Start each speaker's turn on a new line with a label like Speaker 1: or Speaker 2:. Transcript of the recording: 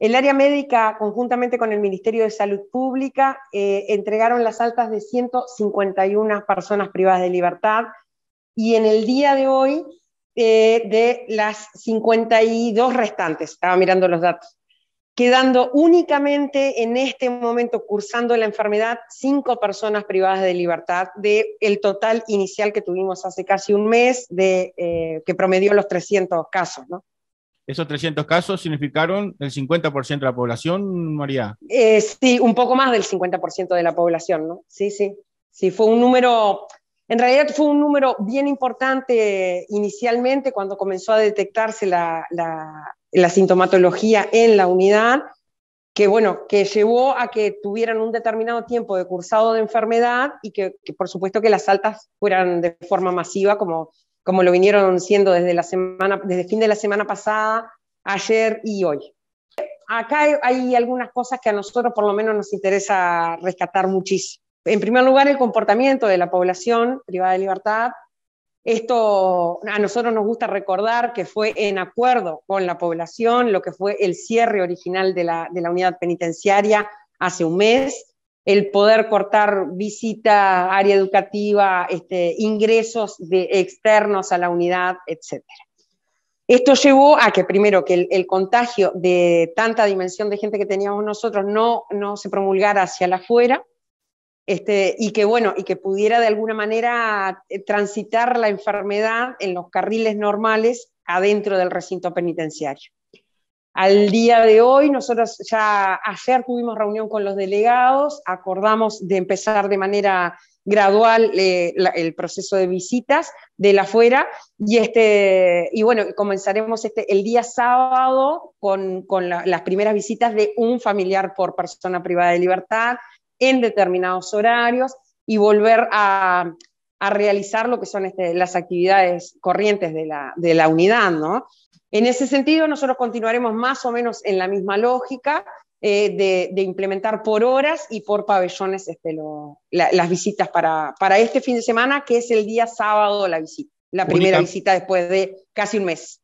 Speaker 1: El área médica, conjuntamente con el Ministerio de Salud Pública, eh, entregaron las altas de 151 personas privadas de libertad y en el día de hoy eh, de las 52 restantes, estaba mirando los datos, quedando únicamente en este momento cursando la enfermedad cinco personas privadas de libertad del total inicial que tuvimos hace casi un mes, de, eh, que promedió los 300 casos. ¿no? Esos 300 casos significaron el 50% de la población, María. Eh, sí, un poco más del 50% de la población, ¿no? Sí, sí. Sí, fue un número, en realidad fue un número bien importante inicialmente cuando comenzó a detectarse la, sintomatología en la unidad, que bueno, que llevó a que tuvieran un determinado tiempo de cursado de enfermedad y que, que por supuesto que las altas fueran de forma masiva como como lo vinieron siendo desde la semana, desde fin de la semana pasada, ayer y hoy. Acá hay algunas cosas que a nosotros por lo menos nos interesa rescatar muchísimo. En primer lugar, el comportamiento de la población privada de libertad. Esto a nosotros nos gusta recordar que fue en acuerdo con la población lo que fue el cierre original de la, de la unidad penitenciaria hace un mes el poder cortar visita, área educativa, este, ingresos de externos a la unidad, etc. Esto llevó a que primero que el, contagio de tanta dimensión de gente que teníamos nosotros no, no se promulgara hacia la afuera, este, y que bueno, y que pudiera de alguna manera eh, transitar la enfermedad en los carriles normales adentro del recinto penitenciario. Al día de hoy, nosotros ya ayer tuvimos reunión con los delegados, acordamos de empezar de manera gradual eh, el proceso de visitas de la fuera y, este, y bueno, comenzaremos este, el día sábado con, las primeras visitas de un familiar por persona privada de libertad en determinados horarios y volver a, realizar lo que son este, las actividades corrientes de la, de la unidad, ¿no? En ese sentido, nosotros continuaremos más o menos en la misma lógica eh, de, implementar por horas y por pabellones este, las visitas para, para, este fin de semana, que es el día sábado la visita, la primera visita después de casi un mes.